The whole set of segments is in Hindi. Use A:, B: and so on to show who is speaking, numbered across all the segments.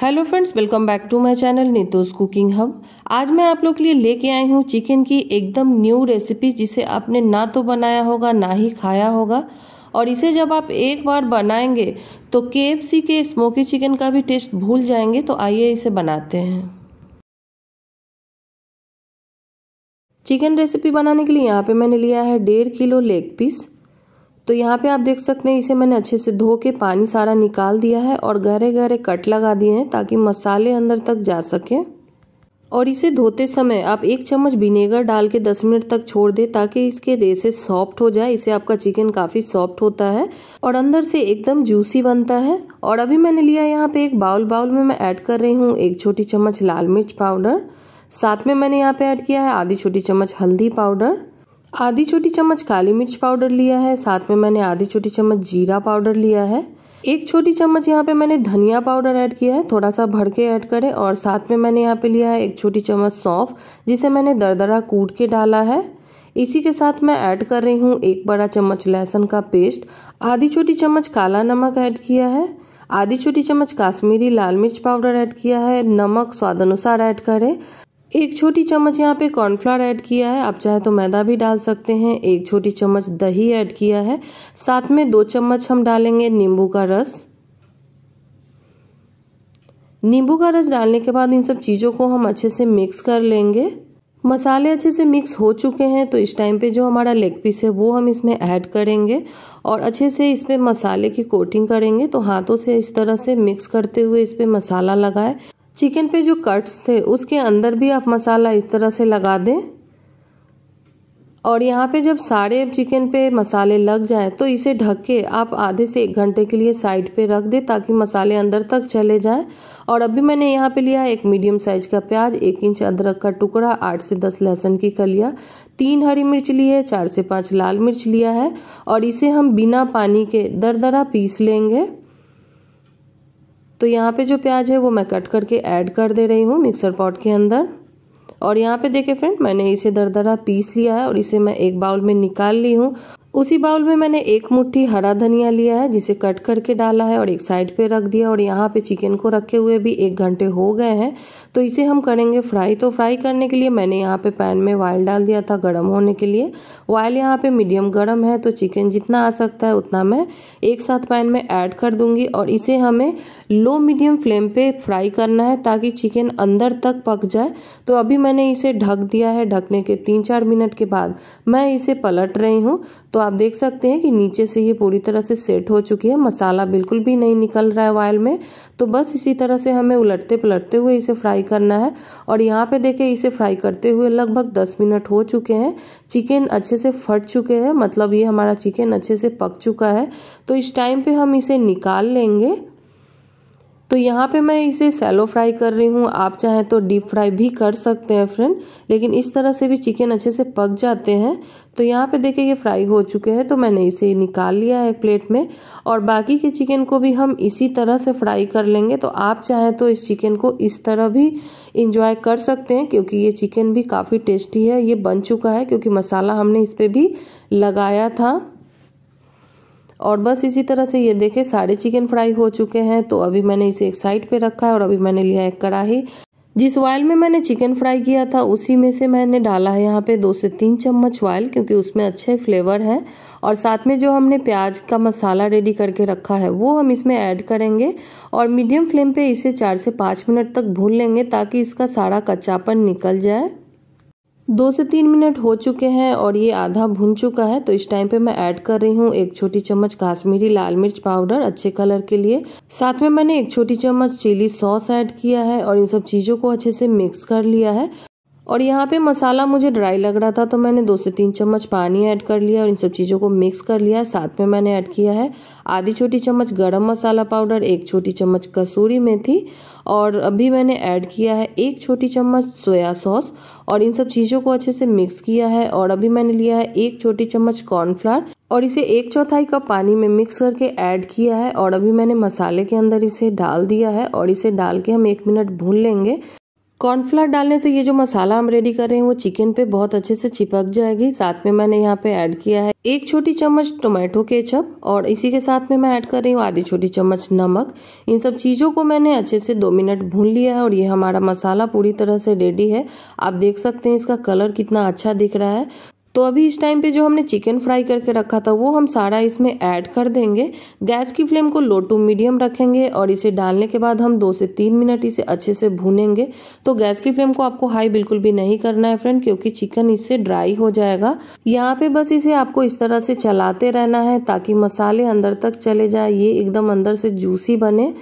A: hello friends welcome back to my channel नीतोज कुकिंग हब आज मैं आप लोग के लिए लेके आई हूँ चिकन की एकदम न्यू रेसिपी जिसे आपने ना तो बनाया होगा ना ही खाया होगा और इसे जब आप एक बार बनाएंगे तो के के स्मोकी चिकन का भी टेस्ट भूल जाएंगे तो आइए इसे बनाते हैं चिकन रेसिपी बनाने के लिए यहाँ पे मैंने लिया है डेढ़ किलो लेग पीस तो यहाँ पे आप देख सकते हैं इसे मैंने अच्छे से धो के पानी सारा निकाल दिया है और गहरे गहरे कट लगा दिए हैं ताकि मसाले अंदर तक जा सके और इसे धोते समय आप एक चम्मच विनेगर डाल के 10 मिनट तक छोड़ दें ताकि इसके रेसे सॉफ्ट हो जाए इसे आपका चिकन काफ़ी सॉफ्ट होता है और अंदर से एकदम जूसी बनता है और अभी मैंने लिया यहाँ पे एक बाउल बाउल में मैं ऐड कर रही हूँ एक छोटी चम्मच लाल मिर्च पाउडर साथ में मैंने यहाँ पे ऐड किया है आधी छोटी चम्मच हल्दी पाउडर आधी छोटी चम्मच काली मिर्च पाउडर लिया है साथ में मैंने आधी छोटी चम्मच जीरा पाउडर लिया है एक छोटी चम्मच यहाँ पे मैंने धनिया पाउडर ऐड किया है थोड़ा सा भर के ऐड करें और साथ में मैंने यहाँ पे लिया है एक छोटी चम्मच सौंफ जिसे मैंने दरदरा कूट के डाला है इसी के साथ मैं ऐड कर रही हूँ एक बड़ा चम्मच लहसुन का पेस्ट आधी छोटी चम्मच काला नमक ऐड किया है आधी छोटी चम्मच काश्मीरी लाल मिर्च पाउडर ऐड किया है नमक स्वाद अनुसार ऐड करें एक छोटी चम्मच यहाँ पे कॉर्नफ्लावर ऐड किया है आप चाहे तो मैदा भी डाल सकते हैं एक छोटी चम्मच दही ऐड किया है साथ में दो चम्मच हम डालेंगे नींबू का रस नींबू का रस डालने के बाद इन सब चीज़ों को हम अच्छे से मिक्स कर लेंगे मसाले अच्छे से मिक्स हो चुके हैं तो इस टाइम पे जो हमारा लेग पीस है वो हम इसमें ऐड करेंगे और अच्छे से इस पर मसाले की कोटिंग करेंगे तो हाथों से इस तरह से मिक्स करते हुए इस पर मसाला लगाए चिकन पे जो कट्स थे उसके अंदर भी आप मसाला इस तरह से लगा दें और यहाँ पे जब सारे चिकन पे मसाले लग जाएं तो इसे ढक के आप आधे से एक घंटे के लिए साइड पे रख दें ताकि मसाले अंदर तक चले जाएं और अभी मैंने यहाँ पे लिया है एक मीडियम साइज़ का प्याज एक इंच अदरक का टुकड़ा आठ से दस लहसुन की कलिया तीन हरी मिर्च ली है चार से पाँच लाल मिर्च लिया है और इसे हम बिना पानी के दर पीस लेंगे तो यहाँ पे जो प्याज है वो मैं कट करके ऐड कर दे रही हूँ मिक्सर पॉट के अंदर और यहाँ पे देखे फ्रेंड मैंने इसे दरदरा पीस लिया है और इसे मैं एक बाउल में निकाल ली हूँ उसी बाउल में मैंने एक मुट्ठी हरा धनिया लिया है जिसे कट करके डाला है और एक साइड पे रख दिया और यहाँ पे चिकन को रखे हुए भी एक घंटे हो गए हैं तो इसे हम करेंगे फ्राई तो फ्राई करने के लिए मैंने यहाँ पे पैन में वायल डाल दिया था गर्म होने के लिए वायल यहाँ पे मीडियम गर्म है तो चिकन जितना आ सकता है उतना मैं एक साथ पैन में ऐड कर दूँगी और इसे हमें लो मीडियम फ्लेम पर फ्राई करना है ताकि चिकन अंदर तक पक जाए तो अभी मैंने इसे ढक दिया है ढकने के तीन चार मिनट के बाद मैं इसे पलट रही हूँ तो आप देख सकते हैं कि नीचे से ये पूरी तरह से सेट हो चुकी है मसाला बिल्कुल भी नहीं निकल रहा है ऑयल में तो बस इसी तरह से हमें उलटते पलटते हुए इसे फ्राई करना है और यहाँ पे देखें इसे फ्राई करते हुए लगभग दस मिनट हो चुके हैं चिकन अच्छे से फट चुके हैं मतलब ये हमारा चिकन अच्छे से पक चुका है तो इस टाइम पर हम इसे निकाल लेंगे तो यहाँ पे मैं इसे सैलो फ्राई कर रही हूँ आप चाहें तो डीप फ्राई भी कर सकते हैं फ्रेंड लेकिन इस तरह से भी चिकन अच्छे से पक जाते हैं तो यहाँ पे देखिए ये फ्राई हो चुके हैं तो मैंने इसे निकाल लिया है एक प्लेट में और बाकी के चिकन को भी हम इसी तरह से फ्राई कर लेंगे तो आप चाहें तो इस चिकन को इस तरह भी इंजॉय कर सकते हैं क्योंकि ये चिकन भी काफ़ी टेस्टी है ये बन चुका है क्योंकि मसाला हमने इस पर भी लगाया था और बस इसी तरह से ये देखें सारे चिकन फ्राई हो चुके हैं तो अभी मैंने इसे एक साइड पे रखा है और अभी मैंने लिया एक कड़ाही जिस ऑयल में मैंने चिकन फ्राई किया था उसी में से मैंने डाला है यहाँ पे दो से तीन चम्मच ऑयल क्योंकि उसमें अच्छे फ्लेवर हैं और साथ में जो हमने प्याज का मसाला रेडी करके रखा है वो हम इसमें ऐड करेंगे और मीडियम फ्लेम पे इसे चार से पाँच मिनट तक भून लेंगे ताकि इसका सारा कच्चापन निकल जाए दो से तीन मिनट हो चुके हैं और ये आधा भुन चुका है तो इस टाइम पे मैं ऐड कर रही हूँ एक छोटी चम्मच काश्मीरी लाल मिर्च पाउडर अच्छे कलर के लिए साथ में मैंने एक छोटी चम्मच चिली सॉस ऐड किया है और इन सब चीज़ों को अच्छे से मिक्स कर लिया है और यहाँ पे मसाला मुझे ड्राई लग रहा था तो मैंने दो से तीन चम्मच पानी ऐड कर लिया और इन सब चीज़ों को मिक्स कर लिया साथ में मैंने ऐड किया है आधी छोटी चम्मच गरम मसाला पाउडर एक छोटी चम्मच कसूरी मेथी और अभी मैंने ऐड किया है एक छोटी चम्मच सोया सॉस और इन सब चीज़ों को अच्छे से मिक्स किया है और अभी मैंने लिया है एक छोटी चम्मच कॉर्नफ्लावर और इसे एक चौथाई कप पानी में मिक्स करके ऐड किया है और अभी मैंने मसाले के अंदर इसे डाल दिया है और इसे डाल के हम एक मिनट भून लेंगे कॉर्नफ्लावर डालने से ये जो मसाला हम रेडी कर रहे हैं वो चिकन पे बहुत अच्छे से चिपक जाएगी साथ में मैंने यहाँ पे ऐड किया है एक छोटी चम्मच टोमेटो केचप और इसी के साथ में मैं ऐड कर रही हूँ आधी छोटी चम्मच नमक इन सब चीज़ों को मैंने अच्छे से दो मिनट भून लिया है और ये हमारा मसाला पूरी तरह से रेडी है आप देख सकते हैं इसका कलर कितना अच्छा दिख रहा है तो अभी इस टाइम पे जो हमने चिकन फ्राई करके रखा था वो हम सारा इसमें ऐड कर देंगे गैस की फ्लेम को लो टू मीडियम रखेंगे और इसे डालने के बाद हम दो से तीन मिनट इसे अच्छे से भूनेंगे तो गैस की फ्लेम को आपको हाई बिल्कुल भी नहीं करना है फ्रेंड क्योंकि चिकन इससे ड्राई हो जाएगा यहाँ पे बस इसे आपको इस तरह से चलाते रहना है ताकि मसाले अंदर तक चले जाए ये एकदम अंदर से जूसी बने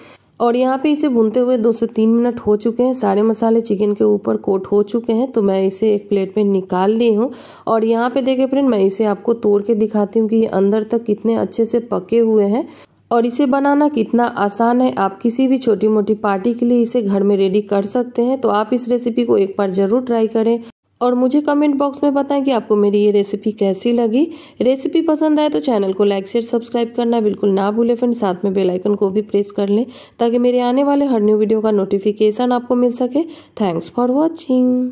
A: और यहाँ पे इसे भूनते हुए दो से तीन मिनट हो चुके हैं सारे मसाले चिकन के ऊपर कोट हो चुके हैं तो मैं इसे एक प्लेट में निकाल ली हूँ और यहाँ पे देखे फ्रेंड मैं इसे आपको तोड़ के दिखाती हूँ कि ये अंदर तक कितने अच्छे से पके हुए हैं और इसे बनाना कितना आसान है आप किसी भी छोटी मोटी पार्टी के लिए इसे घर में रेडी कर सकते हैं तो आप इस रेसिपी को एक बार ज़रूर ट्राई करें और मुझे कमेंट बॉक्स में बताएं कि आपको मेरी ये रेसिपी कैसी लगी रेसिपी पसंद आए तो चैनल को लाइक शेयर सब्सक्राइब करना बिल्कुल ना भूलें फ्रेंड साथ में बेल आइकन को भी प्रेस कर लें ताकि मेरे आने वाले हर न्यू वीडियो का नोटिफिकेशन आपको मिल सके थैंक्स फॉर वॉचिंग